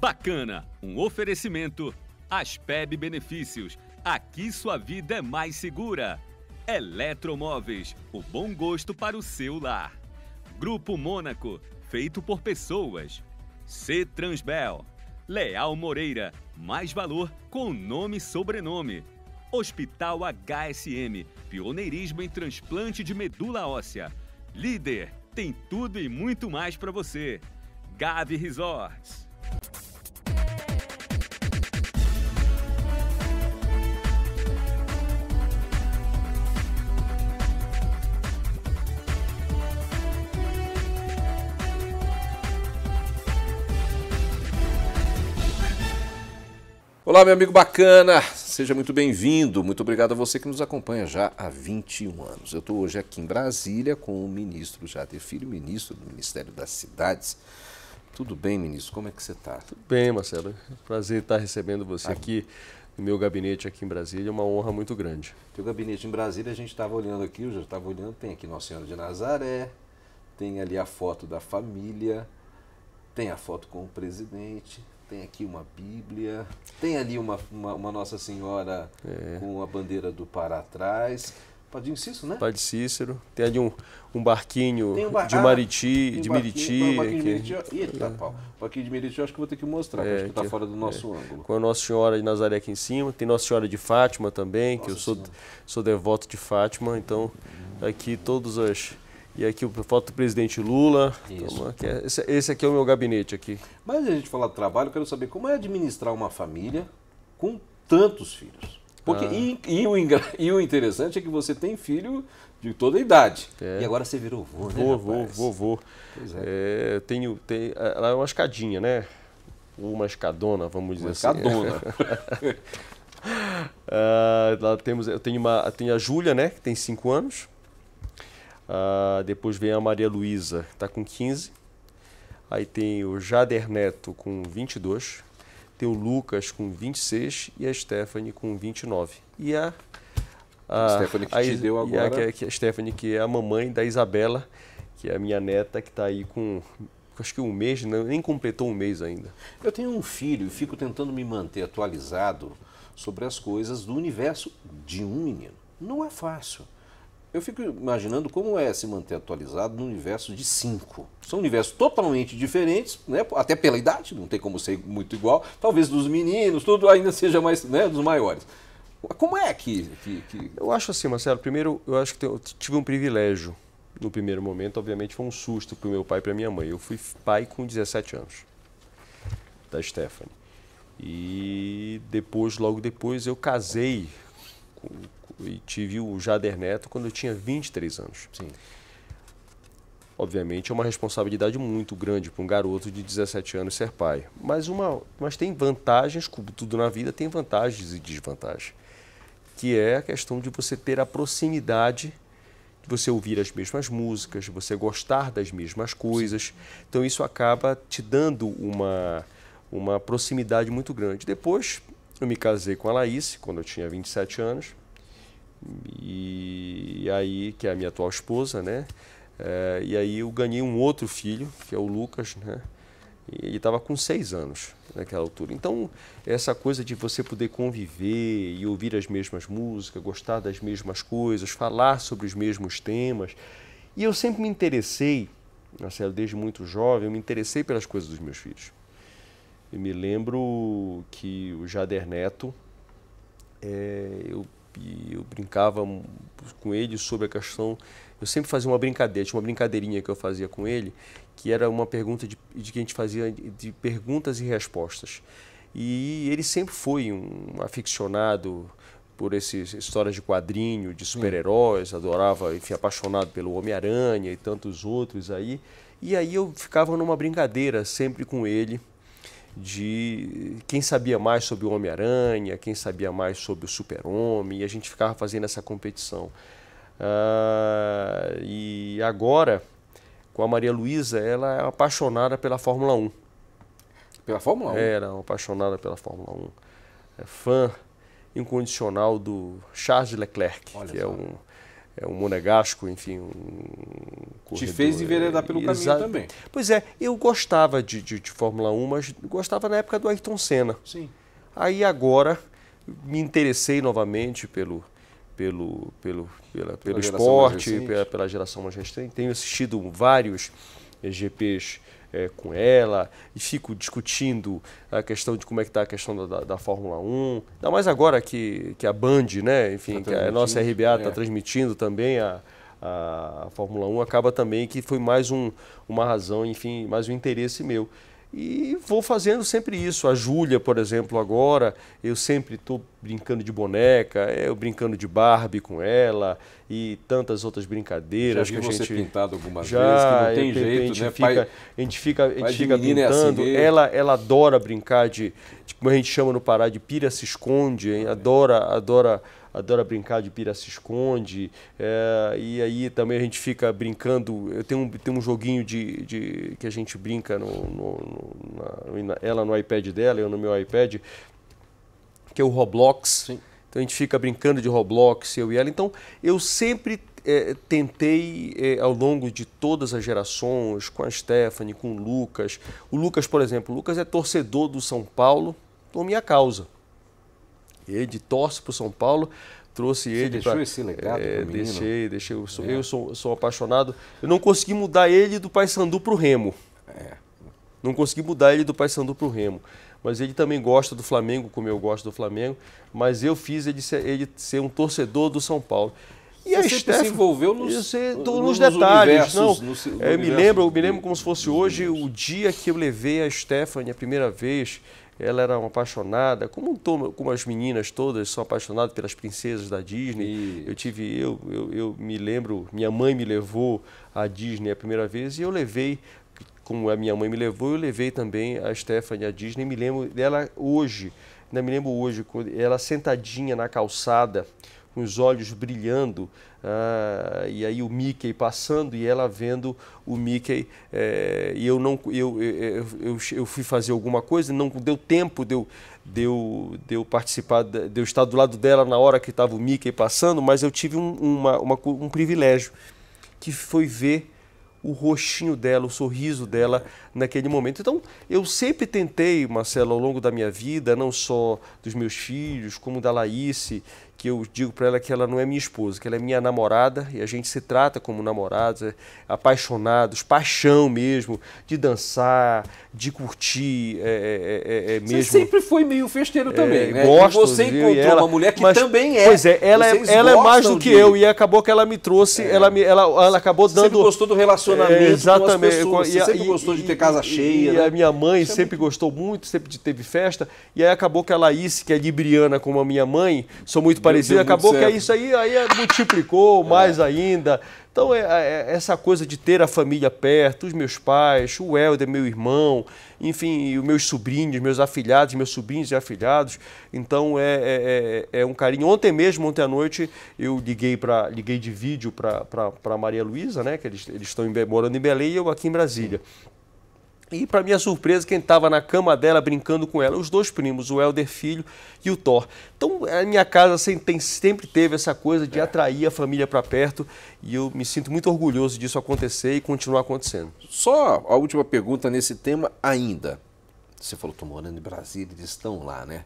Bacana, um oferecimento. Aspeb Benefícios. Aqui sua vida é mais segura. Eletromóveis, o bom gosto para o seu lar. Grupo Mônaco, feito por pessoas. C Transbel. Leal Moreira, mais valor com nome e sobrenome. Hospital HSM, pioneirismo em transplante de medula óssea. Líder, tem tudo e muito mais para você. Gavi Resorts. Olá, meu amigo bacana, seja muito bem-vindo. Muito obrigado a você que nos acompanha já há 21 anos. Eu estou hoje aqui em Brasília com o ministro Jader Filho, ministro do Ministério das Cidades. Tudo bem, ministro? Como é que você está? Tudo bem, Marcelo. Prazer estar recebendo você aqui. Ah, aqui no meu gabinete aqui em Brasília, é uma honra muito grande. Teu gabinete em Brasília, a gente estava olhando aqui, eu já estava olhando, tem aqui Nossa Senhora de Nazaré, tem ali a foto da família, tem a foto com o presidente, tem aqui uma Bíblia, tem ali uma, uma, uma Nossa Senhora é. com a bandeira do Pará atrás. Padre Cícero, né? Padre Cícero. Tem ali um, um barquinho um bar... de ah, Mariti, ah, de Miriti. Um que... Miriti. Eita, é. pau, o Barquinho de Miriti eu acho que vou ter que mostrar, é, acho que está fora do nosso é. ângulo. Com a Nossa Senhora de Nazaré aqui em cima. Tem Nossa Senhora de Fátima também, Nossa que eu sou, sou devoto de Fátima. Então, aqui todas as, e aqui foto do presidente Lula. Isso. É, esse, esse, aqui é o meu gabinete aqui. Mas a gente falar de trabalho, eu quero saber como é administrar uma família com tantos filhos. Porque, ah. e, e, o, e o interessante é que você tem filho de toda a idade. É. E agora você virou vovô, né? Vovô, vovô. Pois é. é tenho, tem, ela é uma escadinha, né? Uma escadona, vamos dizer assim. uma assim. Escadona. uh, temos, eu tenho, uma, tenho a Júlia, né? Que tem cinco anos. Uh, depois vem a Maria Luísa, está com 15. Aí tem o Jader Neto com 22. Tem o Lucas com 26 e a Stephanie com 29. E a. A, Stephanie que a, te deu agora. A, é, é a, Stephanie, que é a mamãe da Isabela, que é a minha neta, que está aí com. Acho que um mês, nem completou um mês ainda. Eu tenho um filho e fico tentando me manter atualizado sobre as coisas do universo de um menino. Não é fácil eu fico imaginando como é se manter atualizado no universo de cinco. São universos totalmente diferentes, né? até pela idade, não tem como ser muito igual. Talvez dos meninos, tudo ainda seja mais né? dos maiores. Como é que, que, que, Eu acho assim, Marcelo. Primeiro, eu acho que eu tive um privilégio no primeiro momento. Obviamente, foi um susto para o meu pai e para minha mãe. Eu fui pai com 17 anos, da Stephanie. E depois, logo depois, eu casei com e tive o Jader Neto quando eu tinha 23 anos. Sim. Obviamente é uma responsabilidade muito grande para um garoto de 17 anos ser pai. Mas, uma, mas tem vantagens, como tudo na vida, tem vantagens e desvantagens. Que é a questão de você ter a proximidade de você ouvir as mesmas músicas, de você gostar das mesmas coisas. Então isso acaba te dando uma, uma proximidade muito grande. Depois eu me casei com a Laís, quando eu tinha 27 anos. E, aí, que é a minha atual esposa, né? É, e aí eu ganhei um outro filho, que é o Lucas, né? E ele estava com seis anos naquela altura. Então, essa coisa de você poder conviver e ouvir as mesmas músicas, gostar das mesmas coisas, falar sobre os mesmos temas. E eu sempre me interessei, Marcelo, desde muito jovem, eu me interessei pelas coisas dos meus filhos. Eu me lembro que o Jader Neto, é, eu e eu brincava com ele sobre a questão. Eu sempre fazia uma brincadeira, tinha uma brincadeirinha que eu fazia com ele, que era uma pergunta de, de que a gente fazia de perguntas e respostas. E ele sempre foi um aficionado por essas histórias de quadrinho, de super-heróis, adorava, enfim, apaixonado pelo Homem-Aranha e tantos outros aí. E aí eu ficava numa brincadeira sempre com ele, de quem sabia mais sobre o Homem-Aranha, quem sabia mais sobre o Super-Homem, e a gente ficava fazendo essa competição. Uh, e agora, com a Maria Luísa, ela é apaixonada pela Fórmula 1. Pela Fórmula 1? Era, é, apaixonada pela Fórmula 1. É fã incondicional do Charles Leclerc, Olha que é só. é um é um monegasco, enfim, um corredor. Te fez enveredar pelo Exato. caminho também. Pois é, eu gostava de, de, de, Fórmula 1, mas gostava na época do Ayrton Senna. Sim. Aí agora me interessei novamente pelo pelo pelo pela, pela pelo esporte, pela, pela, geração mais recente. Tenho assistido vários GPs é, com ela e fico discutindo a questão de como é que está a questão da, da, Fórmula 1. Ainda mais agora que, que a Band, né? enfim, tá a nossa RBA está é. transmitindo também a, a Fórmula 1, acaba também que foi mais um, uma razão, enfim, mais um interesse meu. E vou fazendo sempre isso. A Júlia, por exemplo, agora, eu sempre estou brincando de boneca, é, eu brincando de Barbie com ela e tantas outras brincadeiras já vi que a gente você pintado algumas já, vezes, que não é, tem jeito, a gente né? Fica, pai, a gente fica, a gente fica pintando. É assim ela, ela adora brincar de, de, como a gente chama no Pará de pira se esconde, adora, adora adora brincar de pira se esconde, é, e aí também a gente fica brincando. Eu tenho um, tenho um joguinho de, de que a gente brinca, no, no, no na, ela no iPad dela, eu no meu iPad, que é o Roblox. Sim. Então a gente fica brincando de Roblox, eu e ela. Então eu sempre é, tentei é, ao longo de todas as gerações, com a Stephanie, com o Lucas. O Lucas, por exemplo, o Lucas é torcedor do São Paulo por minha causa. Ed, torce para o São Paulo. Trouxe ele. Você deixou pra, esse legado? É, deixei, deixei. Eu, sou, é. eu sou, sou, apaixonado. Eu não consegui mudar ele do Paysandu para o Remo. É. Não consegui mudar ele do Paysandu para o Remo. Mas ele também gosta do Flamengo, como eu gosto do Flamengo. Mas eu fiz ele ser, ele ser um torcedor do São Paulo. E você a Steph, se envolveu nos, você, nos, nos detalhes. não, no, no é, me lembro, me lembro como se fosse hoje o dia que eu levei a Stephanie a primeira vez ela era uma apaixonada, como, tomo, como as meninas todas são apaixonadas pelas princesas da Disney. E... Eu tive, eu, eu, eu, me lembro, minha mãe me levou à Disney a primeira vez e eu levei, como a minha mãe me levou, eu levei também a Stephanie à Disney. Me lembro dela hoje, ainda me lembro hoje, ela sentadinha na calçada com os olhos brilhando, ah, e aí o Mickey passando e ela vendo o Mickey. É, e eu não eu, eu, eu, eu, fui fazer alguma coisa, não deu tempo de eu, de eu, de eu participar, de eu estar do lado dela na hora que estava o Mickey passando, mas eu tive um, uma, uma, um privilégio, que foi ver o rostinho dela, o sorriso dela naquele momento. Então, eu sempre tentei, Marcelo, ao longo da minha vida, não só dos meus filhos, como da Laís, que eu digo para ela que ela não é minha esposa, que ela é minha namorada e a gente se trata como namorados, apaixonados, paixão mesmo, de dançar, de curtir, é, é, é, mesmo. Você sempre foi meio festeiro também, né? Gosto, e você encontrou ela, uma mulher que mas, também é. Pois é, ela, ela é, mais do que de... eu e acabou que ela me trouxe, ela, me, ela, ela acabou dando. Sempre gostou do relacionamento, exatamente. Com e, sempre e, gostou de ter casa cheia. E né? a minha mãe sempre... gostou muito, sempre teve festa e aí acabou que a Laís, que é libriana como a minha mãe, sou muito parecida, acabou que é isso aí, aí é, multiplicou é. mais ainda. Então, é, é, é, essa coisa de ter a família perto, os meus pais, o Helder, meu irmão, enfim, os meus sobrinhos, meus afilhados, meus sobrinhos e afilhados. Então, é, é, é um carinho. Ontem mesmo, ontem à noite, eu liguei, para liguei de vídeo para Maria Luísa, né, que eles, eles estão em, morando em Belém e eu aqui em Brasília. Sim. E, para minha surpresa, quem estava na cama dela brincando com ela, os dois primos, o Helder Filho e o Thor. Então, a minha casa sempre teve essa coisa de é. atrair a família para perto e eu me sinto muito orgulhoso disso acontecer e continuar acontecendo. Só a última pergunta nesse tema ainda. Você falou, estou morando em Brasília, eles estão lá, né?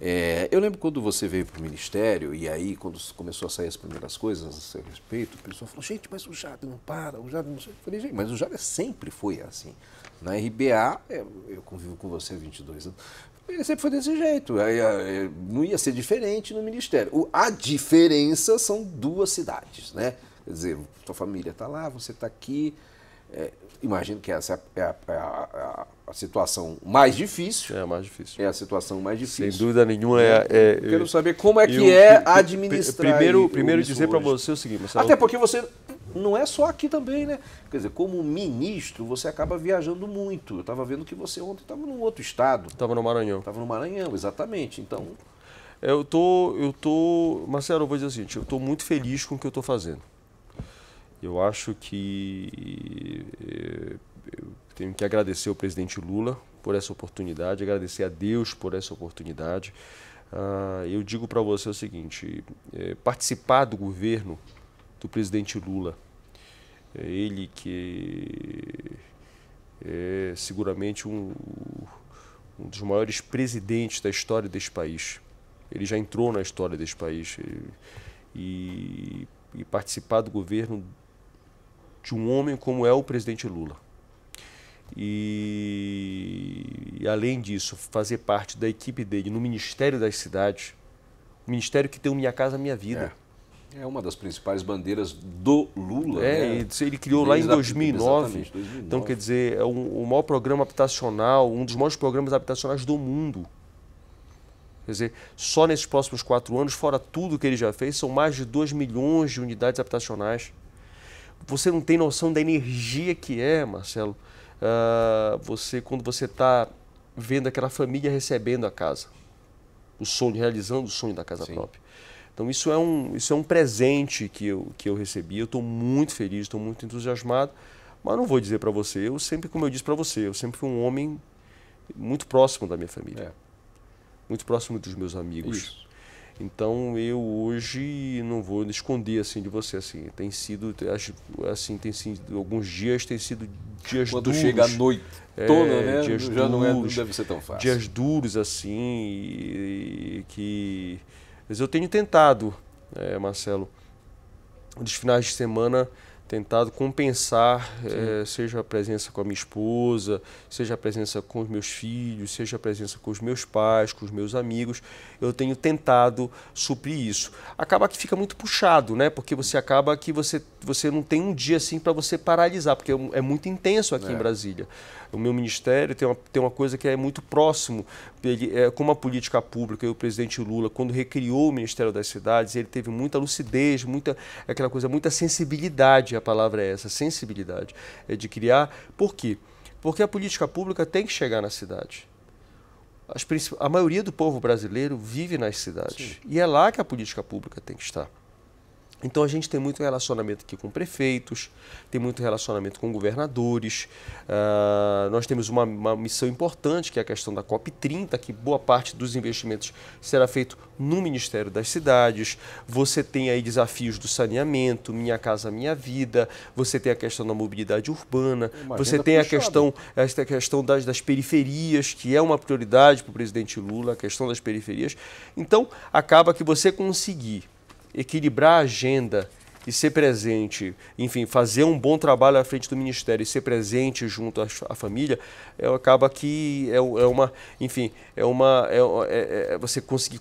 É, eu lembro quando você veio para o ministério, e aí, quando começou a sair as primeiras coisas a seu respeito, o pessoal falou: gente, mas o Jade não para, o Jade não. Eu falei: gente, mas o Jade sempre foi assim. Na RBA, é, eu convivo com você há 22 anos, ele sempre foi desse jeito. Ah, é, não ia ser diferente no ministério. A diferença são duas cidades, né? Quer dizer, sua família está lá, você está aqui. É, imagino que essa é a, é a, é a, a, situação mais difícil. É a mais difícil. É a situação mais difícil. Sem dúvida nenhuma. Né? É, é, é quero saber como é que eu, é administrar. Primeiro, primeiro dizer para você o seguinte. Marcelo, Até porque você não é só aqui também, né? Quer dizer, como ministro, você acaba viajando muito. Eu estava vendo que você ontem estava num outro estado. Estava no Maranhão. Estava no Maranhão, exatamente. Então. Eu tô, eu tô, Marcelo, eu vou dizer o seguinte, eu estou muito feliz com o que eu estou fazendo. Eu acho que eh, eu tenho que agradecer ao presidente Lula por essa oportunidade, agradecer a Deus por essa oportunidade. Ah, eu digo para você o seguinte: eh, participar do governo do presidente Lula, é ele que é seguramente um, um dos maiores presidentes da história deste país. Ele já entrou na história deste país. Eh, e, e participar do governo de um homem como é o presidente Lula. E, e, além disso, fazer parte da equipe dele no Ministério das Cidades, o ministério que tem o Minha Casa Minha Vida. É. é uma das principais bandeiras do Lula. É, né? ele criou lá em 2009. 2009. Então, quer dizer, é um, o maior programa habitacional, um dos maiores programas habitacionais do mundo. Quer dizer, só nesses próximos quatro anos, fora tudo que ele já fez, são mais de 2 milhões de unidades habitacionais você não tem noção da energia que é, Marcelo, uh, você quando você está vendo aquela família recebendo a casa, o sonho, realizando o sonho da casa Sim. própria. Então isso é um, isso é um presente que eu, que eu recebi, eu estou muito feliz, estou muito entusiasmado, mas não vou dizer para você, eu sempre, como eu disse para você, eu sempre fui um homem muito próximo da minha família. É. Muito próximo dos meus amigos. Isso. Então eu hoje não vou esconder assim de você assim. Tem sido assim tem sido alguns dias tem sido dias Quando duros. Quando chega a noite é, né? Dias Já duros, não, é, deve ser tão fácil. Dias duros assim e, e que mas eu tenho tentado, é, Marcelo, nos finais de semana tentado compensar, é, seja a presença com a minha esposa, seja a presença com os meus filhos, seja a presença com os meus pais, com os meus amigos, eu tenho tentado suprir isso. Acaba que fica muito puxado, né? Porque você acaba que você, você não tem um dia assim para você paralisar, porque é, é muito intenso aqui é. em Brasília o meu ministério tem uma, tem uma coisa que é muito próximo, ele, é, como a política pública e o presidente Lula, quando recriou o Ministério das Cidades, ele teve muita lucidez, muita aquela coisa, muita sensibilidade, a palavra é essa, sensibilidade, é de criar. Por quê? Porque a política pública tem que chegar na cidade. As, a maioria do povo brasileiro vive nas cidades. Sim. E é lá que a política pública tem que estar. Então a gente tem muito relacionamento aqui com prefeitos, tem muito relacionamento com governadores. Uh, nós temos uma, uma, missão importante, que é a questão da COP30, que boa parte dos investimentos será feito no Ministério das Cidades. Você tem aí desafios do saneamento, Minha Casa Minha Vida, você tem a questão da mobilidade urbana, você tem puxada. a questão, esta questão das, das periferias, que é uma prioridade para o presidente Lula, a questão das periferias. Então, acaba que você conseguir equilibrar a agenda e ser presente, enfim, fazer um bom trabalho à frente do ministério e ser presente junto à, à família, é, acaba que é, é, uma, enfim, é uma, é, é, é você conseguir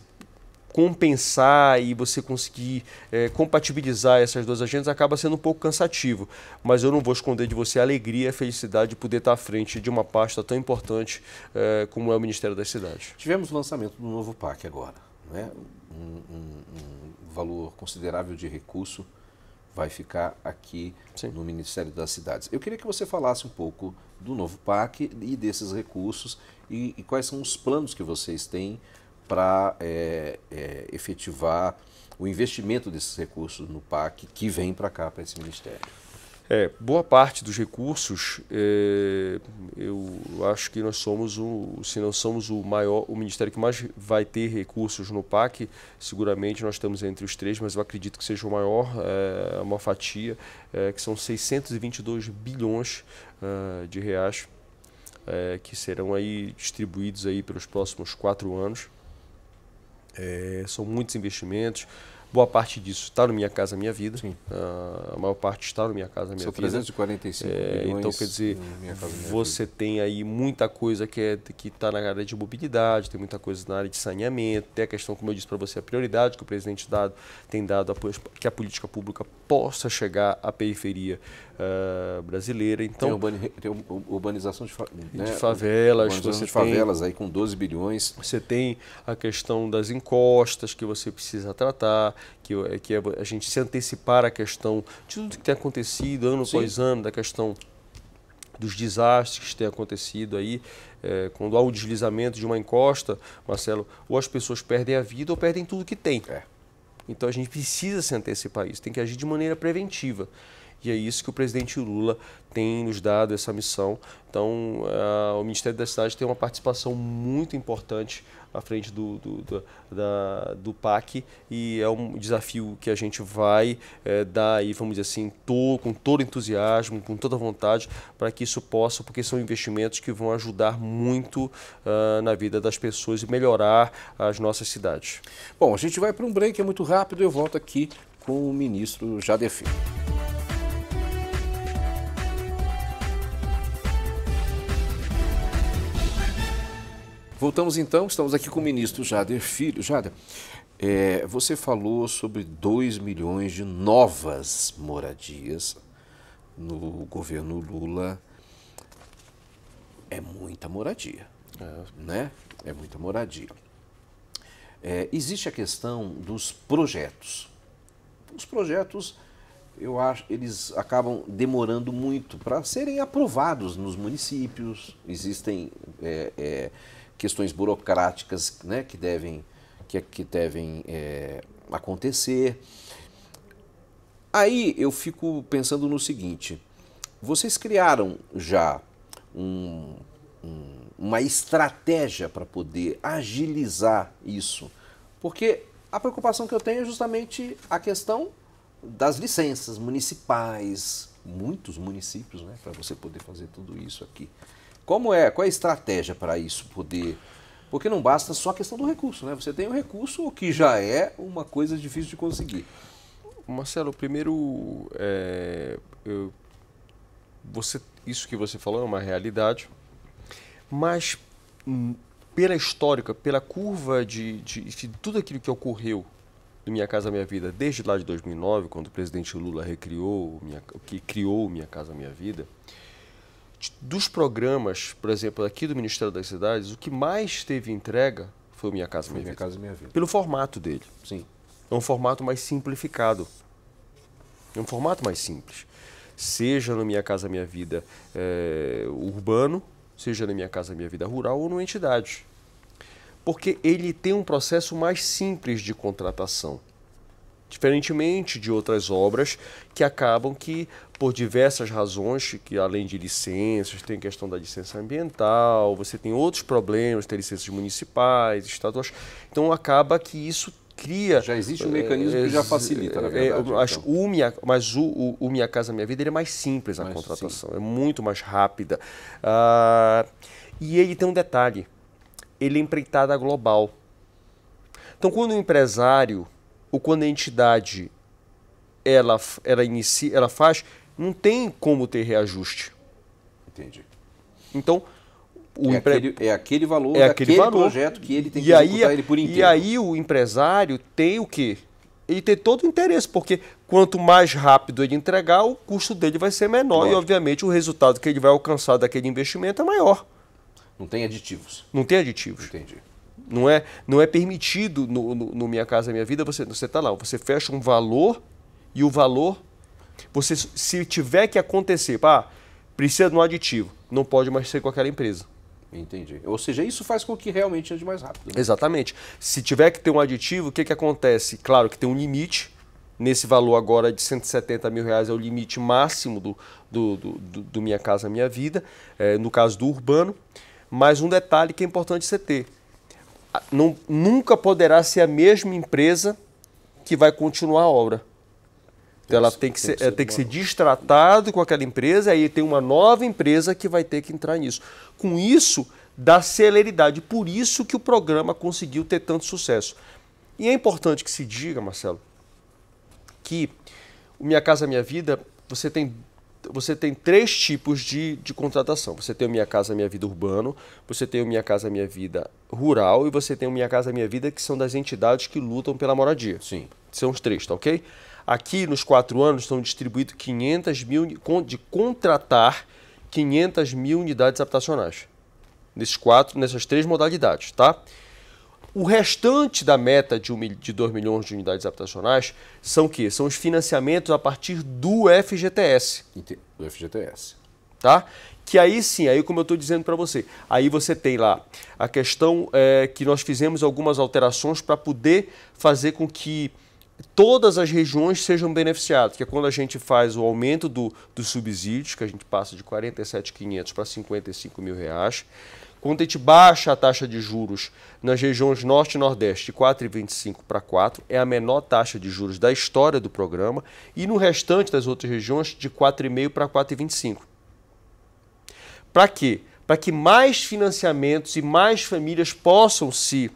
compensar e você conseguir é, compatibilizar essas duas agendas acaba sendo um pouco cansativo, mas eu não vou esconder de você a alegria, a felicidade de poder estar à frente de uma pasta tão importante é, como é o Ministério das Cidades. Tivemos o lançamento do novo parque agora, né? um, um, um valor considerável de recurso vai ficar aqui Sim. no Ministério das Cidades. Eu queria que você falasse um pouco do novo PAC e desses recursos e, e quais são os planos que vocês têm para é, é, efetivar o investimento desses recursos no PAC que vem para cá, para esse Ministério. É, boa parte dos recursos, é, eu acho que nós somos, o, se não somos o maior, o ministério que mais vai ter recursos no PAC, seguramente nós estamos entre os três, mas eu acredito que seja o maior, é, uma fatia, é, que são 622 bilhões é, de reais, é, que serão aí distribuídos aí pelos próximos quatro anos. É, são muitos investimentos, Boa parte disso está no Minha Casa Minha Vida. Sim. Ah, a maior parte está no Minha Casa Minha São Vida. São 345 é, milhões. Então, quer dizer, minha casa, minha você vida. tem aí muita coisa que é, está na área de mobilidade, tem muita coisa na área de saneamento, tem a questão, como eu disse para você, a prioridade que o presidente dado, tem dado a, que a política pública possa chegar à periferia eh, brasileira. Então, tem, urbanização de, né? de favelas. Urbanização de assim. favelas tem, aí com 12 bilhões. Você tem a questão das encostas que você precisa tratar, que, eh, que é a gente se antecipar à questão de tudo que tem acontecido ano Sim. após ano, da questão dos desastres que têm acontecido aí, é, quando há um deslizamento de uma encosta, Marcelo, ou as pessoas perdem a vida ou perdem tudo que tem. É. Então a gente precisa se antecipar a isso, tem que agir de maneira preventiva. E é isso que o presidente Lula tem nos dado essa missão. Então, eh, o Ministério da Cidade tem uma participação muito importante à frente do, do, do, da, do PAC e é um desafio que a gente vai é, dar aí, vamos dizer assim, to, com todo entusiasmo, com toda vontade, para que isso possa, porque são investimentos que vão ajudar muito uh, na vida das pessoas e melhorar as nossas cidades. Bom, a gente vai para um break, é muito rápido, eu volto aqui com o ministro Jadefim. Voltamos então, estamos aqui com o ministro Jader Filho. Jader, é, você falou sobre 2 milhões de novas moradias no governo Lula. É muita moradia, é. né? É muita moradia. É, existe a questão dos projetos. Os projetos, eu acho, eles acabam demorando muito para serem aprovados nos municípios. Existem é, é questões burocráticas né, que devem, que, que devem é, acontecer. Aí eu fico pensando no seguinte: vocês criaram já um, um, uma estratégia para poder agilizar isso? Porque a preocupação que eu tenho é justamente a questão das licenças municipais, muitos municípios, né, para você poder fazer tudo isso aqui. Como é? Qual é a estratégia para isso poder? Porque não basta só a questão do recurso, né? Você tem o um recurso, o que já é uma coisa difícil de conseguir. Marcelo, primeiro, é, eu, você, isso que você falou é uma realidade, mas hum, pela histórica, pela curva de, de, de, tudo aquilo que ocorreu no Minha Casa Minha Vida desde lá de 2009, quando o presidente Lula recriou, minha, que criou Minha Casa Minha Vida, dos programas, por exemplo, aqui do Ministério das Cidades, o que mais teve entrega foi o Minha Casa Minha, minha vida. Casa Minha Vida. Pelo formato dele. Sim. É um formato mais simplificado. É um formato mais simples. Seja no Minha Casa Minha Vida é, urbano, seja no Minha Casa Minha Vida rural ou no entidade. Porque ele tem um processo mais simples de contratação diferentemente de outras obras que acabam que por diversas razões, que além de licenças, tem questão da licença ambiental, você tem outros problemas, tem licenças municipais, estaduais. Então acaba que isso cria. Já existe um mecanismo é, que já é, facilita, na é, verdade. É, mas, então. o minha, mas o, o, o, Minha Casa Minha Vida é mais simples a contratação, sim. é muito mais rápida. Ah, e ele tem um detalhe: ele é empreitada global. Então, quando um empresário ou quando a entidade ela, ela, inicia, ela faz, não tem como ter reajuste. Entendi. Então, o é, empre... aquele, é aquele valor é aquele, valor. projeto que ele tem e que aí, ele por inteiro. E aí o empresário tem o quê? Ele tem todo o interesse, porque quanto mais rápido ele entregar, o custo dele vai ser menor Lógico. e, obviamente, o resultado que ele vai alcançar daquele investimento é maior. Não tem aditivos. Não tem aditivos. Entendi. Não é, não é permitido no, no, no Minha Casa Minha Vida, você está lá, você fecha um valor e o valor, você se tiver que acontecer, pá, precisa de um aditivo, não pode mais ser com aquela empresa. Entendi. Ou seja, isso faz com que realmente ande mais rápido. Né? Exatamente. Se tiver que ter um aditivo, o que, que acontece? Claro que tem um limite. Nesse valor agora de 170 mil reais é o limite máximo do, do, do, do Minha Casa Minha Vida, é, no caso do urbano. Mas um detalhe que é importante você ter não, nunca poderá ser a mesma empresa que vai continuar a obra. Então ela tem que ser, tem que ser, tem que ser é, destratado com aquela empresa, aí tem uma nova empresa que vai ter que entrar nisso. Com isso, dá celeridade. Por isso que o programa conseguiu ter tanto sucesso. E é importante que se diga, Marcelo, que o Minha Casa Minha Vida, você tem você tem três tipos de, de contratação. Você tem o Minha Casa Minha Vida Urbano, você tem o Minha Casa Minha Vida Rural e você tem o Minha Casa Minha Vida, que são das entidades que lutam pela moradia. Sim. São os três, tá ok? Aqui, nos quatro anos, estão distribuídos 500 mil de contratar 500 mil unidades habitacionais. Nesses quatro, nessas três modalidades, tá? O restante da meta de, um, de 2 milhões de unidades habitacionais são que São os financiamentos a partir do FGTS. Do FGTS. Tá? Que aí sim, aí como eu estou dizendo para você, aí você tem lá a questão é, que nós fizemos algumas alterações para poder fazer com que todas as regiões sejam beneficiadas, que é quando a gente faz o aumento do, dos subsídios, que a gente passa de 47.500 para 55 mil reais, quando a gente baixa a taxa de juros nas regiões Norte e Nordeste de 4,25 para 4, é a menor taxa de juros da história do programa, e no restante das outras regiões de 4,5 para 4,25. Para quê? Para que mais financiamentos e mais famílias possam se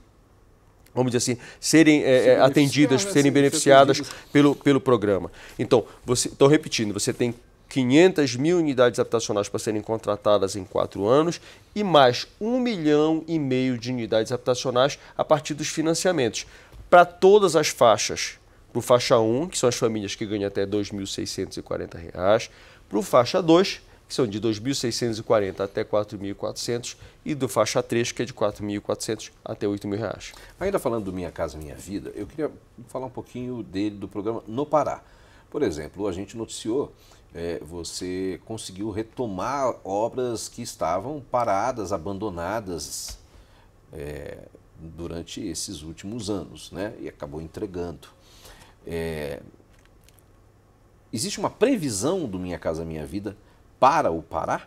vamos dizer assim, serem é, é atendidas, serem beneficiadas pelo, pelo programa. Então, estou repetindo, você tem 500 mil unidades habitacionais para serem contratadas em quatro anos e mais um milhão e meio de unidades habitacionais a partir dos financiamentos para todas as faixas. Para o faixa 1, que são as famílias que ganham até R$ 2.640, para o faixa 2, que são de 2.640 até 4.400 e do faixa 3, que é de 4.400 até 8.000 reais. Ainda falando do Minha Casa Minha Vida, eu queria falar um pouquinho dele, do programa No Pará. Por exemplo, a gente noticiou é, você conseguiu retomar obras que estavam paradas, abandonadas é, durante esses últimos anos, né? E acabou entregando. É, existe uma previsão do Minha Casa Minha Vida para o Pará?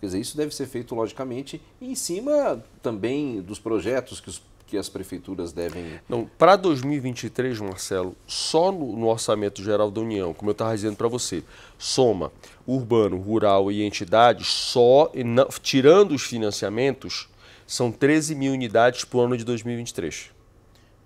Quer dizer, isso deve ser feito logicamente em cima também dos projetos que os que as prefeituras devem. Não, para 2023, Marcelo, só no, no, Orçamento Geral da União, como eu estava dizendo para você, soma urbano, rural e entidades, só tirando os financiamentos, são 13 mil unidades para o ano de 2023.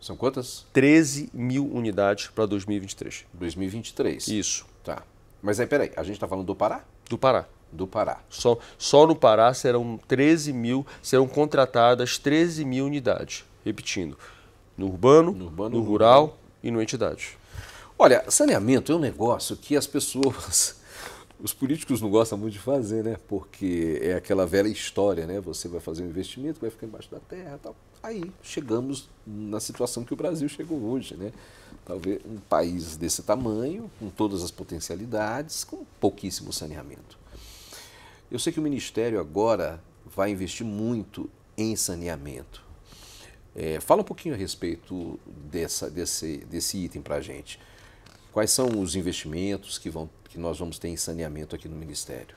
São quantas? 13 mil unidades para 2023. 2023. Isso. Tá. Mas aí, peraí, a gente está falando do Pará? Do Pará do Pará. Só, só no Pará serão 13 mil, serão contratadas 13 mil unidades repetindo, no urbano, no, urbano, no rural urbano. e no entidade. Olha, saneamento é um negócio que as pessoas, os políticos não gostam muito de fazer, né? Porque é aquela velha história, né? Você vai fazer um investimento, vai ficar embaixo da terra tal. Aí chegamos na situação que o Brasil chegou hoje, né? Talvez um país desse tamanho, com todas as potencialidades, com pouquíssimo saneamento. Eu sei que o Ministério agora vai investir muito em saneamento. É, fala um pouquinho a respeito dessa, desse, desse item para a gente. Quais são os investimentos que, vão, que nós vamos ter em saneamento aqui no Ministério?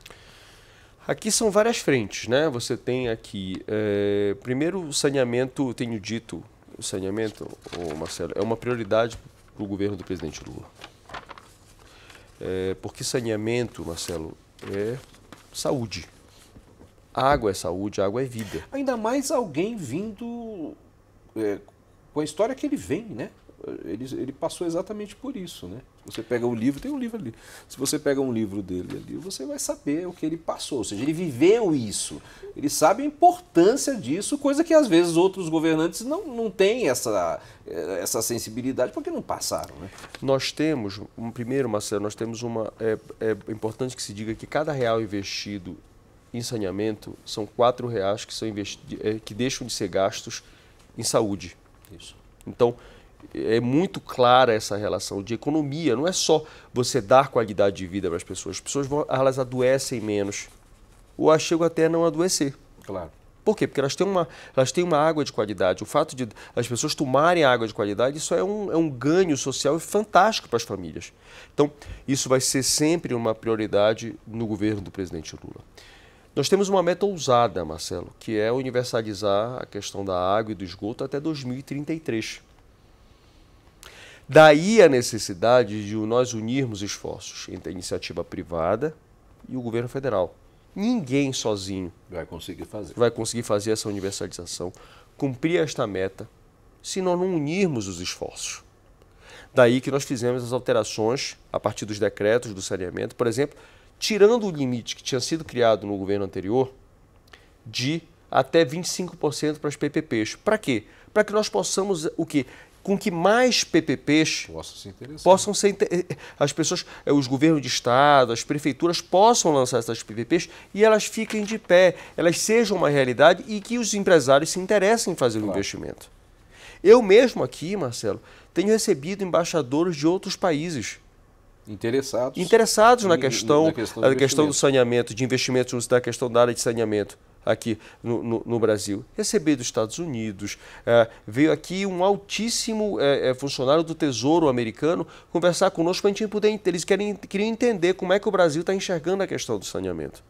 Aqui são várias frentes, né? Você tem aqui, é, primeiro, o saneamento, tenho dito, o saneamento, oh, Marcelo, é uma prioridade para o governo do presidente Lula. É, porque saneamento, Marcelo, é saúde. água é saúde, água é vida. Ainda mais alguém vindo é, com a história que ele vem, né? Ele, ele passou exatamente por isso, né? Você pega um livro, tem um livro ali. Se você pega um livro dele ali, você vai saber o que ele passou. Ou seja, ele viveu isso. Ele sabe a importância disso, coisa que às vezes outros governantes não, não têm essa, eh, essa sensibilidade, porque não passaram. Né? Nós temos, um, primeiro, Marcelo, nós temos uma. É, é importante que se diga que cada real investido em saneamento são quatro reais que, são investi é, que deixam de ser gastos em saúde. Isso. Então, é muito clara essa relação de economia. Não é só você dar qualidade de vida para as pessoas. As pessoas elas adoecem menos. Ou chegam até não adoecer. Claro. Por quê? Porque elas têm, uma, elas têm uma água de qualidade. O fato de as pessoas tomarem água de qualidade, isso é um, é um ganho social fantástico para as famílias. Então, isso vai ser sempre uma prioridade no governo do presidente Lula. Nós temos uma meta ousada, Marcelo, que é universalizar a questão da água e do esgoto até 2033. Daí a necessidade de nós unirmos esforços entre a iniciativa privada e o governo federal. Ninguém sozinho vai conseguir fazer. Vai conseguir fazer essa universalização, cumprir esta meta, se nós não unirmos os esforços. Daí que nós fizemos as alterações a partir dos decretos do saneamento, por exemplo, tirando o limite que tinha sido criado no governo anterior de até 25% para as PPPs. Para quê? Para que nós possamos o quê? Com que mais PPPs possam ser eh, as pessoas, eh, os governos de estado, as prefeituras possam lançar essas PPPs e elas fiquem de pé, elas sejam uma realidade e que os empresários se interessem em fazer o claro. investimento. Eu mesmo aqui, Marcelo, tenho recebido embaixadores de outros países interessados, interessados na questão, na questão, do, questão do saneamento, de investimentos na questão da área de saneamento aqui no, no, no Brasil. Recebi dos Estados Unidos, é, veio aqui um altíssimo é, funcionário do Tesouro americano conversar conosco para a gente poder. Eles querem, queriam entender como é que o Brasil está enxergando a questão do saneamento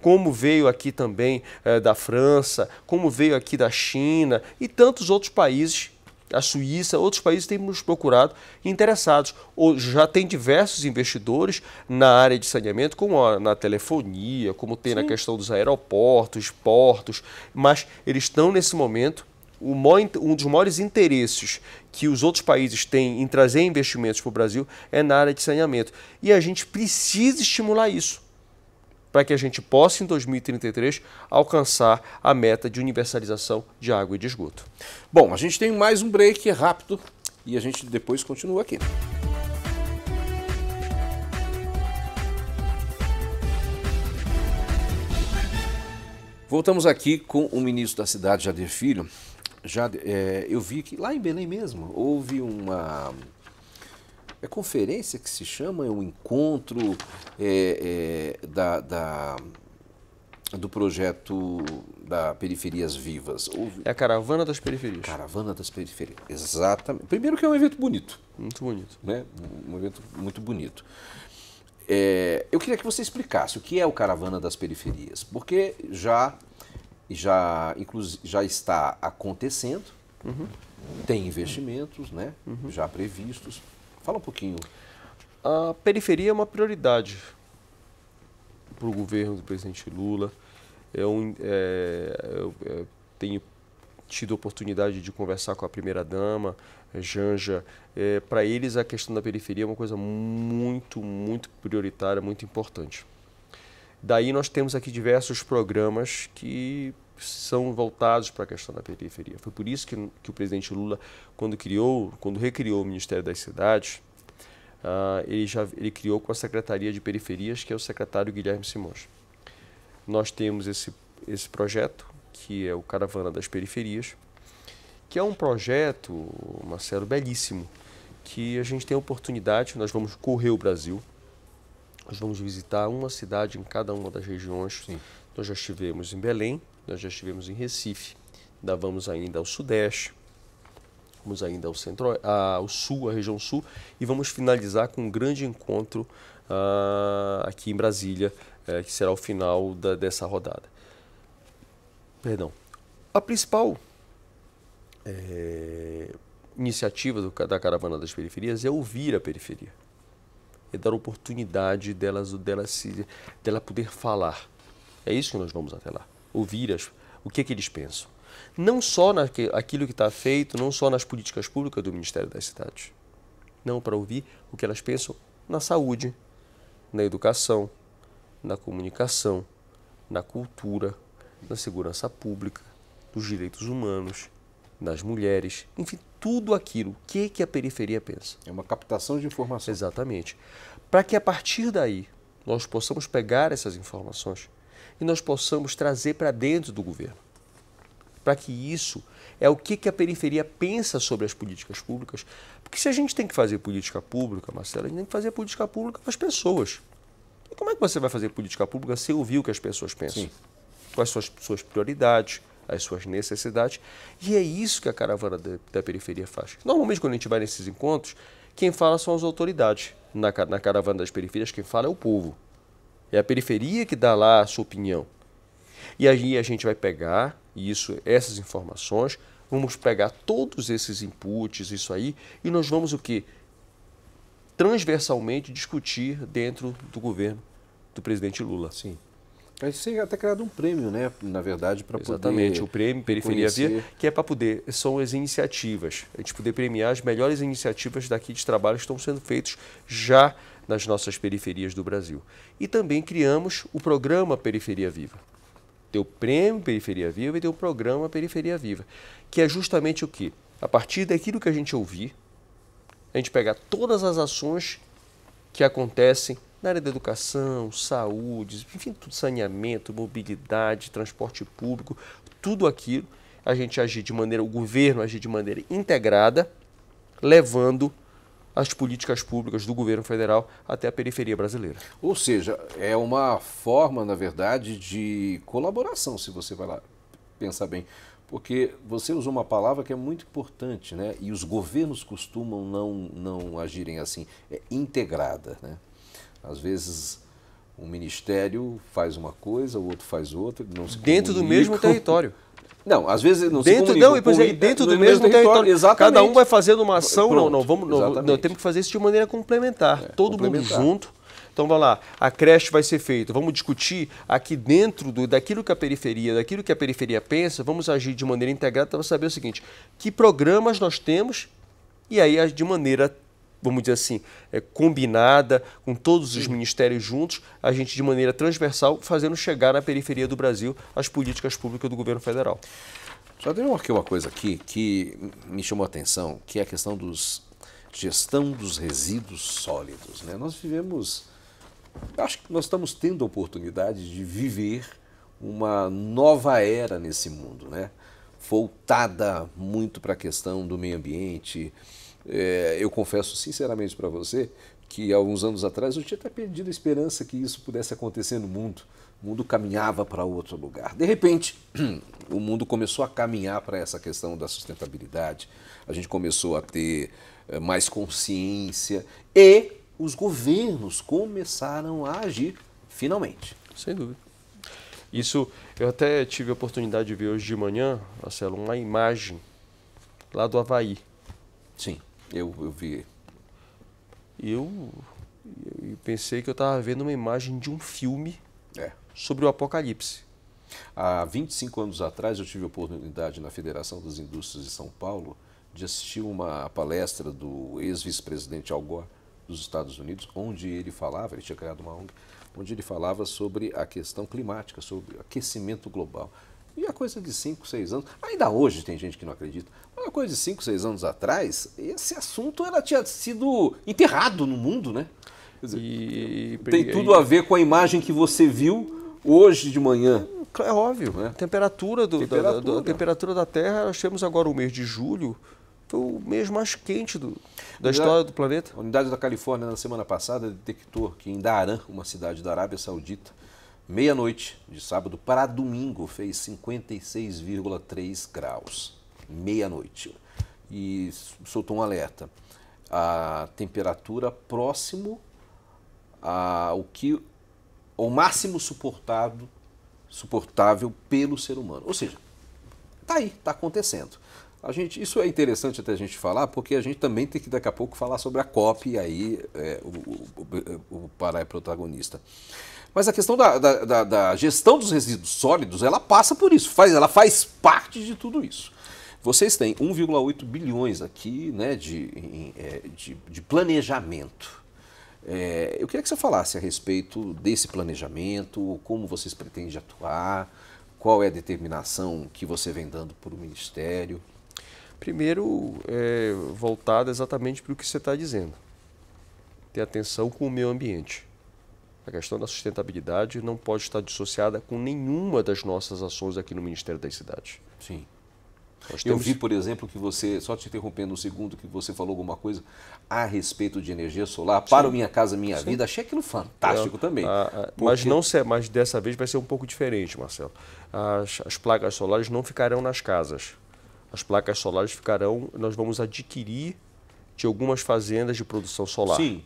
como veio aqui também da França, como veio aqui da China e tantos outros países a Suíça, outros países têm nos procurado interessados. Ou já tem diversos investidores na área de saneamento, como a, na telefonia, como tem Sim. na questão dos aeroportos, portos, mas eles estão nesse momento um dos maiores interesses que os outros países têm em trazer investimentos para o Brasil é na área de saneamento. E a gente precisa estimular isso para que a gente possa, em 2033, alcançar a meta de universalização de água e de esgoto. Bom, a gente tem mais um break rápido e a gente depois continua aqui. Voltamos aqui com o ministro da cidade, Jader Filho. Já, é, eu vi que lá em Belém mesmo houve uma é conferência que se chama, é um encontro é, é, da, da, do projeto da Periferias Vivas. Houve... É a Caravana das Periferias. Caravana das Periferias, exatamente. Primeiro que é um evento bonito. Muito bonito. Né? Um evento muito bonito. É, eu queria que você explicasse o que é o Caravana das Periferias, porque já, já, já está acontecendo, uhum. tem investimentos né, uhum. já previstos, Fala um pouquinho. A periferia é uma prioridade para o governo do presidente Lula. Eu, é, eu, eu é, tenho tido a oportunidade de conversar com a primeira-dama, Janja. É, para eles, a questão da periferia é uma coisa muito, muito prioritária, muito importante. Daí nós temos aqui diversos programas que são voltados para a questão da periferia. Foi por isso que, que o presidente Lula, quando criou, quando recriou o Ministério das Cidades, uh, ele já ele criou com a Secretaria de Periferias, que é o secretário Guilherme Simões. Nós temos esse esse projeto que é o Caravana das Periferias, que é um projeto, Marcelo, belíssimo, que a gente tem a oportunidade, nós vamos correr o Brasil, nós vamos visitar uma cidade em cada uma das regiões. Sim. Nós já estivemos em Belém, nós já estivemos em Recife, ainda vamos ainda ao Sudeste, vamos ainda ao, centro, ao Sul, à região Sul, e vamos finalizar com um grande encontro uh, aqui em Brasília, uh, que será o final da, dessa rodada. Perdão. A principal é, iniciativa do, da Caravana das Periferias é ouvir a periferia é dar oportunidade delas, delas, se, dela poder falar. É isso que nós vamos até lá ouvir as, o que, é que eles pensam. Não só naquilo que está feito, não só nas políticas públicas do Ministério das Cidades. Não para ouvir o que elas pensam na saúde, na educação, na comunicação, na cultura, na segurança pública, nos direitos humanos, nas mulheres, enfim, tudo aquilo. O que, é que a periferia pensa? É uma captação de informação. Exatamente. Para que a partir daí nós possamos pegar essas informações e nós possamos trazer para dentro do governo. Para que isso é o que, que a periferia pensa sobre as políticas públicas. Porque se a gente tem que fazer política pública, Marcelo, a gente tem que fazer política pública para as pessoas. E como é que você vai fazer política pública se ouvir o que as pessoas pensam? Sim. Quais são as suas prioridades, as suas necessidades? E é isso que a caravana da, da periferia faz. Normalmente, quando a gente vai nesses encontros, quem fala são as autoridades. Na, na caravana das periferias, quem fala é o povo. É a periferia que dá lá a sua opinião. E aí a gente vai pegar isso, essas informações, vamos pegar todos esses inputs, isso aí, e nós vamos o que? Transversalmente discutir dentro do governo do presidente Lula. Sim. Aí você até criado um prêmio, né? Na verdade, para poder. Exatamente, o prêmio Periferia conhecer. Via, que é para poder, são as iniciativas. A gente poder premiar as melhores iniciativas daqui de trabalho que estão sendo feitos já nas nossas periferias do Brasil. E também criamos o programa Periferia Viva. Tem o prêmio Periferia Viva e tem o programa Periferia Viva, que é justamente o que? A partir daquilo que a gente ouvir, a gente pegar todas as ações que acontecem na área da educação, saúde, enfim, saneamento, mobilidade, transporte público, tudo aquilo, a gente agir de maneira, o governo agir de maneira integrada, levando as políticas públicas do governo federal até a periferia brasileira. Ou seja, é uma forma, na verdade, de colaboração, se você vai lá pensar bem. Porque você usou uma palavra que é muito importante, né? E os governos costumam não, não agirem assim. É integrada, né? Às vezes um ministério faz uma coisa, o outro faz outra, não se Dentro comunicam. do mesmo território. Não, às vezes não é, dentro, se comunica. Não, e, é, dentro do mesmo, mesmo território, território cada um vai fazendo uma ação, Pronto, não, não, vamos, não, não, temos que fazer isso de maneira complementar, é, todo complementar. mundo junto. Então vamos lá, a creche vai ser feita, vamos discutir aqui dentro do, daquilo que a periferia, daquilo que a periferia pensa, vamos agir de maneira integrada para saber o seguinte, que programas nós temos e aí de maneira vamos dizer assim, é, combinada, com todos os ministérios juntos, a gente de maneira transversal fazendo chegar na periferia do Brasil as políticas públicas do governo federal. Já demarquei uma coisa aqui que me chamou a atenção, que é a questão dos gestão dos resíduos sólidos. Né? Nós vivemos, acho que nós estamos tendo a oportunidade de viver uma nova era nesse mundo, né? voltada muito para a questão do meio ambiente, é, eu confesso sinceramente para você que alguns anos atrás eu tinha até perdido a esperança que isso pudesse acontecer no mundo. O mundo caminhava para outro lugar. De repente, o mundo começou a caminhar para essa questão da sustentabilidade. A gente começou a ter eh, mais consciência e os governos começaram a agir finalmente. Sem dúvida. Isso, eu até tive a oportunidade de ver hoje de manhã, Marcelo, uma imagem lá do Havaí. Sim. Eu, eu vi. E eu, eu pensei que eu estava vendo uma imagem de um filme é. sobre o apocalipse. Há 25 anos atrás, eu tive a oportunidade na Federação das Indústrias de São Paulo de assistir uma palestra do ex-vice-presidente Al Gore dos Estados Unidos, onde ele falava, ele tinha criado uma ONG, onde ele falava sobre a questão climática, sobre aquecimento global. E a coisa de 5, 6 anos, ainda hoje tem gente que não acredita, mas a coisa de 5, 6 anos atrás, esse assunto ela tinha sido enterrado no mundo, né? Dizer, e... tem tudo a ver com a imagem que você viu hoje de manhã. É, é óbvio, né? A temperatura, do, temperatura. Da, da temperatura da Terra, achamos agora o mês de julho, foi o mês mais quente do, da história do planeta. A unidade da Califórnia, na semana passada, detectou que em Darã, uma cidade da Arábia Saudita, Meia-noite de sábado para domingo fez 56,3 graus. Meia-noite. E soltou um alerta. A temperatura próximo ao que o máximo suportado suportável pelo ser humano. Ou seja, tá aí, tá acontecendo. A gente, isso é interessante até a gente falar, porque a gente também tem que daqui a pouco falar sobre a COP e aí é, o, o, o Pará é protagonista. Mas a questão da, da, da, da, gestão dos resíduos sólidos, ela passa por isso, faz, ela faz parte de tudo isso. Vocês têm 1,8 bilhões aqui né, de, é, de, de planejamento. É, eu queria que você falasse a respeito desse planejamento, como vocês pretendem atuar, qual é a determinação que você vem dando para o Ministério. Primeiro, é, exatamente para o que você está dizendo. Ter atenção com o meio ambiente. A questão da sustentabilidade não pode estar dissociada com nenhuma das nossas ações aqui no Ministério das Cidades. Sim. Temos... Eu vi, por exemplo, que você, só te interrompendo um segundo, que você falou alguma coisa a respeito de energia solar Sim. para Minha Casa Minha Sim. Vida. Achei aquilo fantástico é, também. A, ah, a, ah, porque... Mas não é, mas dessa vez vai ser um pouco diferente, Marcelo. As, as placas solares não ficarão nas casas. As placas solares ficarão, nós vamos adquirir de algumas fazendas de produção solar. Sim.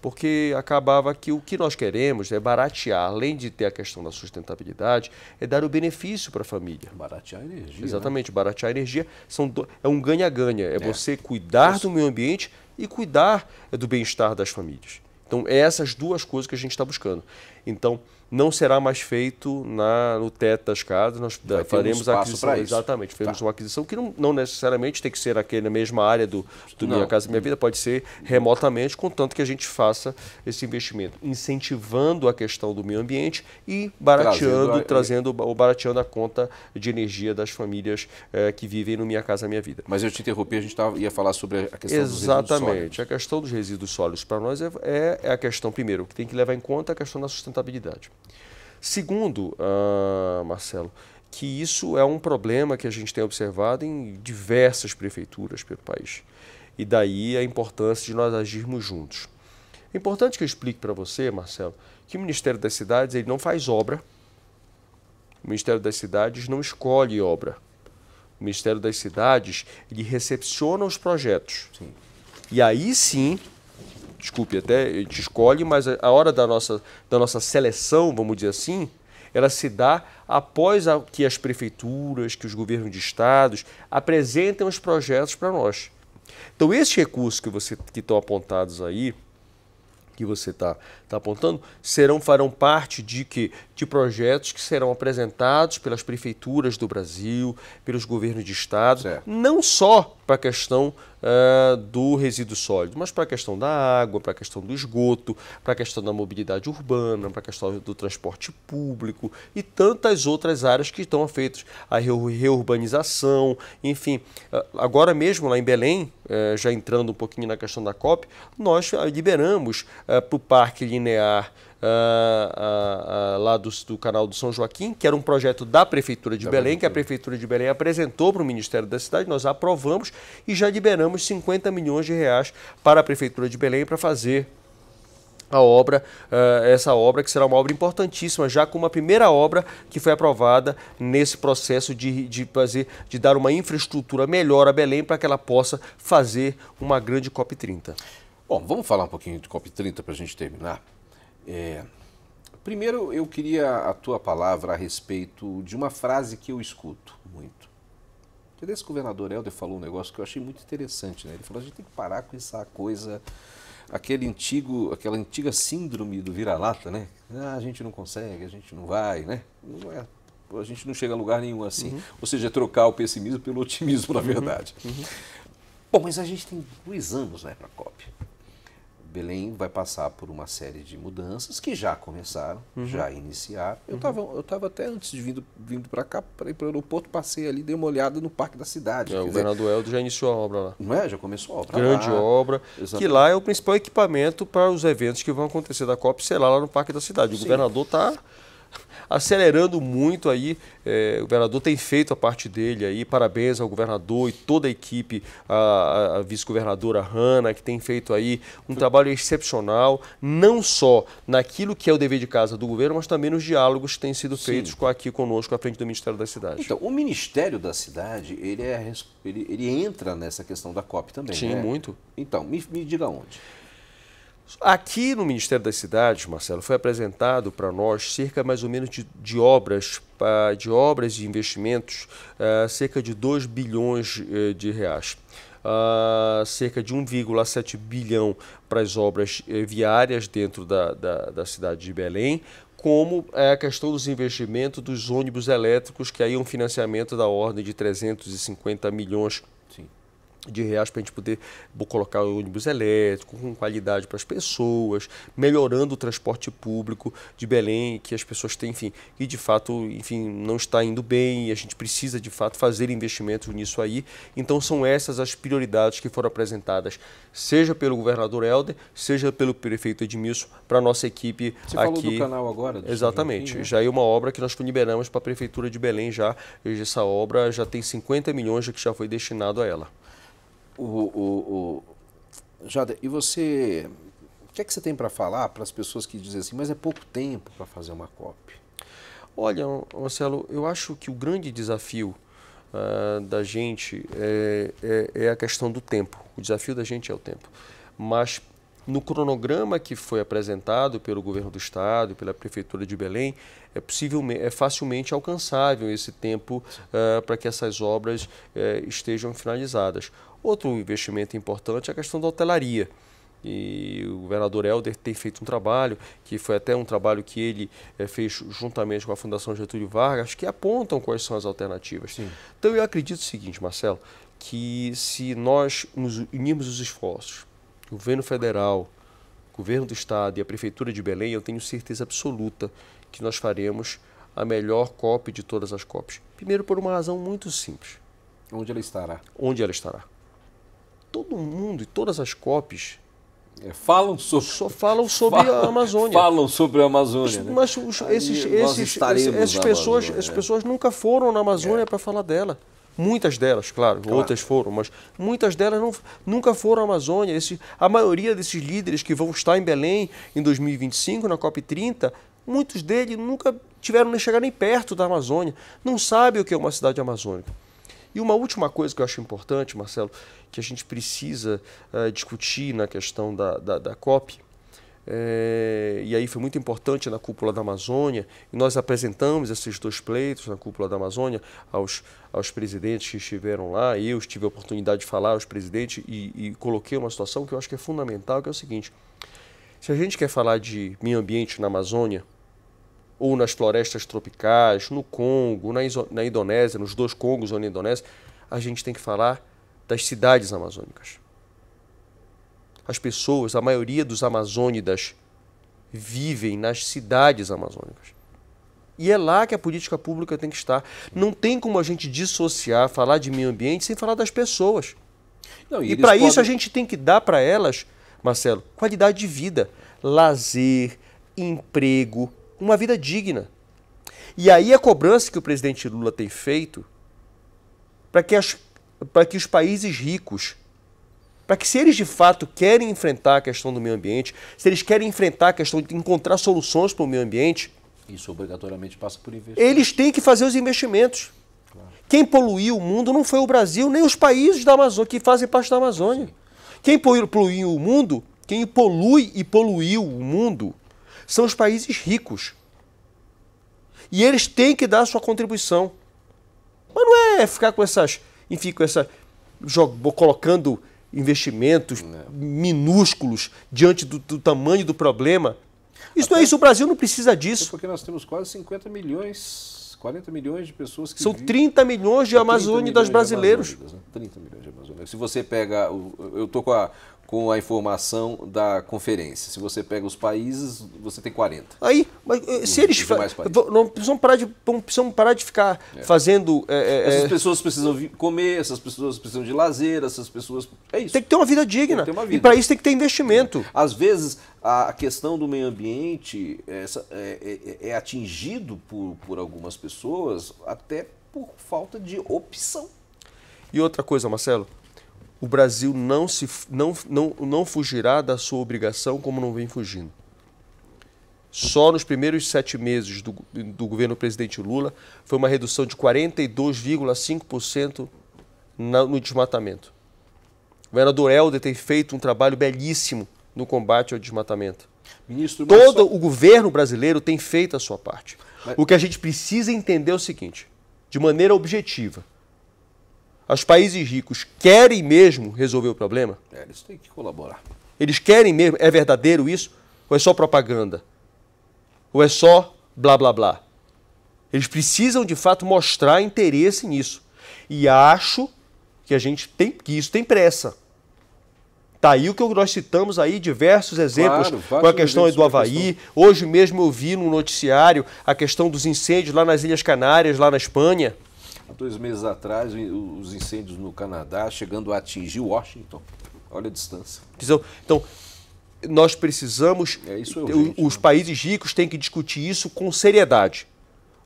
Porque acabava que o que nós queremos é baratear, além de ter a questão da sustentabilidade, é dar o benefício para a família. Baratear a energia. Né? Exatamente, né? baratear a energia são do... é um ganha-ganha. É, é, você cuidar Isso. do meio ambiente e cuidar é, do bem-estar das famílias. Então, é essas duas coisas que a gente está buscando. Então, não será mais feito na, no teto das casas, nós Vai faremos aquisição. Exatamente, fizemos tá. uma aquisição que não, não, necessariamente tem que ser na mesma área do, do Minha Casa Minha Vida, pode ser remotamente, contanto que a gente faça esse investimento, incentivando a questão do meio ambiente e barateando, trazendo, a... barateando a conta de energia das famílias é, que vivem no Minha Casa Minha Vida. Mas eu te interrompi, a gente tava, ia falar sobre a questão Exatamente. dos resíduos Exatamente, a questão dos resíduos sólidos para nós é, é, é a questão, primeiro, que tem que levar em conta é a questão da sustentabilidade. Segundo, uh, Marcelo, que isso é um problema que a gente tem observado em diversas prefeituras pelo país. E daí a importância de nós agirmos juntos. É importante que eu explique para você, Marcelo, que o Ministério das Cidades ele não faz obra. O Ministério das Cidades não escolhe obra. O Ministério das Cidades ele recepciona os projetos. Sim. E aí sim desculpe, até a gente escolhe, mas a hora da nossa, da nossa seleção, vamos dizer assim, ela se dá após a, que as prefeituras, que os governos de estados apresentem os projetos para nós. Então, esses recursos que, você, que estão apontados aí, que você está está apontando, serão, farão parte de, que, de projetos que serão apresentados pelas prefeituras do Brasil, pelos governos de Estado, certo. não só para a questão uh, do resíduo sólido, mas para a questão da água, para a questão do esgoto, para a questão da mobilidade urbana, para a questão do transporte público e tantas outras áreas que estão afetas a reurbanização, enfim. Uh, agora mesmo lá em Belém, uh, já entrando um pouquinho na questão da COP, nós liberamos para o Parque Lina linear ah, ah, ah, lá do, do, canal do São Joaquim, que era um projeto da Prefeitura de da Belém, que a Prefeitura de Belém apresentou para o Ministério da Cidade, nós aprovamos e já liberamos 50 milhões de reais para a Prefeitura de Belém para fazer a obra, essa obra que será uma obra importantíssima, já com uma primeira obra que foi aprovada nesse processo de, de fazer, de dar uma infraestrutura melhor a Belém para que ela possa fazer uma grande COP30. Bom, vamos falar um pouquinho de COP30 para a gente terminar. É, primeiro, eu queria a tua palavra a respeito de uma frase que eu escuto muito. Esse governador Helder falou um negócio que eu achei muito interessante. Né? Ele falou: a gente tem que parar com essa coisa aquele antigo, aquela antiga síndrome do vira-lata, né? Ah, a gente não consegue, a gente não vai, né? Não é, a gente não chega a lugar nenhum assim. Uhum. Ou seja, é trocar o pessimismo pelo otimismo, na uhum, verdade. Uhum. Uhum. Bom, mas a gente tem dois anos né, para a COP. Belém vai passar por uma série de mudanças que já começaram, uhum. já iniciaram. Eu estava uhum. eu tava até antes de vindo, vindo para cá, para ir para o aeroporto, passei ali, dei uma olhada no Parque da Cidade. É, o governador Eldo já iniciou a obra lá. Não é? Já começou a obra Grande lá. obra, Exatamente. que lá é o principal equipamento para os eventos que vão acontecer da COP, será lá no Parque da Cidade. O Sim. governador está acelerando muito aí. É, o governador tem feito a parte dele aí. Parabéns ao governador e toda a equipe, a, a vice-governadora Hanna, que tem feito aí um trabalho excepcional, não só naquilo que é o dever de casa do governo, mas também nos diálogos que têm sido feitos Sim. aqui conosco à frente do Ministério da Cidade. Então, o Ministério da Cidade, ele, é, ele, ele entra nessa questão da COP também. Sim, né? muito. Então, me, me diga onde. Aqui no Ministério das Cidades, Marcelo, foi apresentado para nós cerca mais ou menos de, de obras de obras e investimentos uh, cerca de 2 bilhões eh, de reais. Uh, cerca de 1,7 bilhão para as obras eh, viárias dentro da, da, da cidade de Belém, como a questão dos investimentos dos ônibus elétricos, que aí é um financiamento da ordem de 350 milhões Sim de reais para a gente poder colocar o ônibus elétrico com qualidade para as pessoas, melhorando o transporte público de Belém, que as pessoas têm, enfim, e de fato, enfim, não está indo bem e a gente precisa de fato fazer investimentos nisso aí. Então são essas as prioridades que foram apresentadas, seja pelo governador Helder, seja pelo prefeito Edmilson, para a nossa equipe Você aqui. Você falou do canal agora? Exatamente. Né? Já é uma obra que nós liberamos para a prefeitura de Belém já, essa obra já tem 50 milhões que já foi destinado a ela. O, o, o... Jada, e você. O que é que você tem para falar para as pessoas que dizem assim, mas é pouco tempo para fazer uma COP? Olha, Marcelo, eu acho que o grande desafio uh, da gente é, é, é a questão do tempo. O desafio da gente é o tempo. Mas no cronograma que foi apresentado pelo governo do estado e pela prefeitura de Belém, é possível, é facilmente alcançável esse tempo uh, ah, para que essas obras uh, estejam finalizadas. Outro investimento importante é a questão da hotelaria. E o governador Helder tem feito um trabalho, que foi até um trabalho que ele é, fez juntamente com a Fundação Getúlio Vargas, que apontam quais são as alternativas. Sim. Então eu acredito o seguinte, Marcelo, que se nós nos unirmos os esforços, governo federal, governo do estado e a prefeitura de Belém, eu tenho certeza absoluta que nós faremos a melhor COP de todas as COPs. Primeiro por uma razão muito simples. Onde ela estará? Onde ela estará todo mundo e todas as COPs é, falam sobre só falam sobre falam, a Amazônia falam sobre a Amazônia mas, né? mas esses, esses, essas pessoas essas né? pessoas nunca foram na Amazônia é. para falar dela muitas delas claro, claro, outras foram mas muitas delas não, nunca foram à Amazônia Esse, a maioria desses líderes que vão estar em Belém em 2025 na COP 30 muitos deles nunca tiveram nem chegar nem perto da Amazônia não sabem o que é uma cidade amazônica e uma última coisa que eu acho importante, Marcelo, que a gente precisa uh, discutir na questão da, da, da COP, é, e aí foi muito importante na cúpula da Amazônia, e nós apresentamos esses dois pleitos na cúpula da Amazônia aos, aos presidentes que estiveram lá, eu tive a oportunidade de falar aos presidentes e, e coloquei uma situação que eu acho que é fundamental, que é o seguinte, se a gente quer falar de meio ambiente na Amazônia, ou nas florestas tropicais, no Congo, na, na Indonésia, nos dois Congos ou na Indonésia, a gente tem que falar das cidades amazônicas. As pessoas, a maioria dos amazônidas, vivem nas cidades amazônicas. E é lá que a política pública tem que estar. Não tem como a gente dissociar, falar de meio ambiente sem falar das pessoas. Não, e, e para isso a gente tem que dar para elas, Marcelo, qualidade de vida, lazer, emprego, uma vida digna. E aí a cobrança que o presidente Lula tem feito para que, as, que os países ricos, para que se eles de fato querem enfrentar a questão do meio ambiente, se eles querem enfrentar a questão de encontrar soluções para o meio ambiente, isso obrigatoriamente passa por investimentos Eles têm que fazer os investimentos. Claro. Quem poluiu o mundo não foi o Brasil, nem os países da Amazônia que fazem parte da Amazônia. Sim. Quem poluiu o mundo, quem polui e poluiu o mundo são os países ricos. E eles têm que dar a sua contribuição. Mas não é ficar com essas, enfim, com essa colocando investimentos não. É. minúsculos diante do, do, tamanho do problema. Isso até, não é isso, o Brasil não precisa disso. Porque nós temos quase 50 milhões, 40 milhões de pessoas que. São vivem, 30 milhões de das brasileiros. De né? 30 milhões de Amazônia né? Se você pega. eu estou com a, com a informação da conferência. Se você pega os países, você tem 40. Aí, mas eh, se eles fa... não precisam parar de não precisam parar de ficar é. fazendo é, essas é... pessoas precisam comer, essas pessoas precisam de lazer, essas pessoas é isso. Tem que ter uma vida digna. Uma vida. E para isso tem que ter investimento. É. Às vezes a questão do meio ambiente é, é, é, atingido por, por algumas pessoas até por falta de opção. E outra coisa, Marcelo, o Brasil não, se, não, não, não fugirá da sua obrigação como não vem fugindo. Só nos primeiros sete meses do, do governo do presidente Lula foi uma redução de 42,5% no desmatamento. O governador Helder tem feito um trabalho belíssimo no combate ao desmatamento. Ministro, Todo só... o governo brasileiro tem feito a sua parte. Mas... O que a gente precisa entender é o seguinte: de maneira objetiva, os países ricos querem mesmo resolver o problema? É, eles têm que colaborar. Eles querem mesmo? É verdadeiro isso? Ou é só propaganda? Ou é só blá blá blá? Eles precisam de fato mostrar interesse nisso. E acho que a gente tem que isso tem pressa. Tá aí o que nós citamos aí diversos exemplos claro, com a questão do Havaí. Questão. Hoje mesmo eu vi no noticiário a questão dos incêndios lá nas Ilhas Canárias, lá na Espanha. Há dois meses atrás, os incêndios no Canadá chegando a atingir Washington. Olha a distância. Então, então nós precisamos. É, isso é urgente, os né? países ricos têm que discutir isso com seriedade.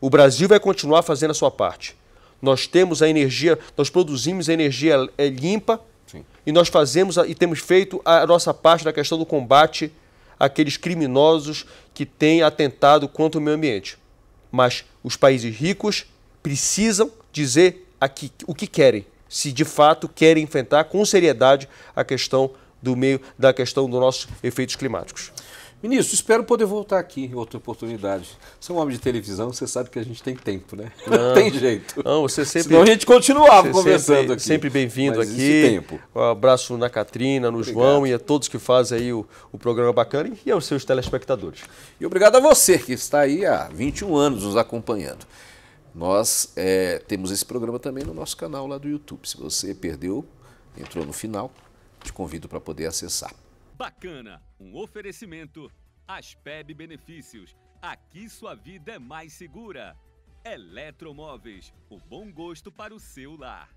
O Brasil vai continuar fazendo a sua parte. Nós temos a energia, nós produzimos a energia é, limpa Sim. e nós fazemos e temos feito a nossa parte na questão do combate àqueles criminosos que têm atentado contra o meio ambiente. Mas os países ricos precisam dizer aqui o que querem, se de fato querem enfrentar com seriedade a questão do meio da questão dos nossos efeitos climáticos. Ministro, espero poder voltar aqui em outra oportunidade. Você é um homem de televisão, você sabe que a gente tem tempo, né? Não, não tem jeito. Não, você sempre. Senão a gente continuava conversando sempre, aqui. Sempre bem-vindo aqui. Tempo. Um abraço na Catrina, no obrigado. João e a todos que fazem aí o, o programa bacana e aos seus telespectadores. E obrigado a você que está aí há 21 anos nos acompanhando. Nós é, temos esse programa também no nosso canal lá do YouTube. Se você perdeu, entrou no final, te convido para poder acessar. Bacana, um oferecimento. Aspeb Benefícios. Aqui sua vida é mais segura. Eletromóveis, o bom gosto para o seu lar.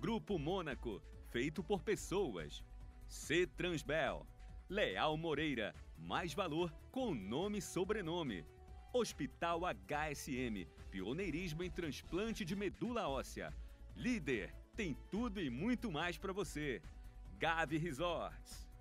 Grupo Mônaco, feito por pessoas. C Transbel, Leal Moreira, mais valor com nome e sobrenome. Hospital HSM, pioneirismo em transplante de medula óssea. Líder, tem tudo e muito mais para você. Gavi Resorts.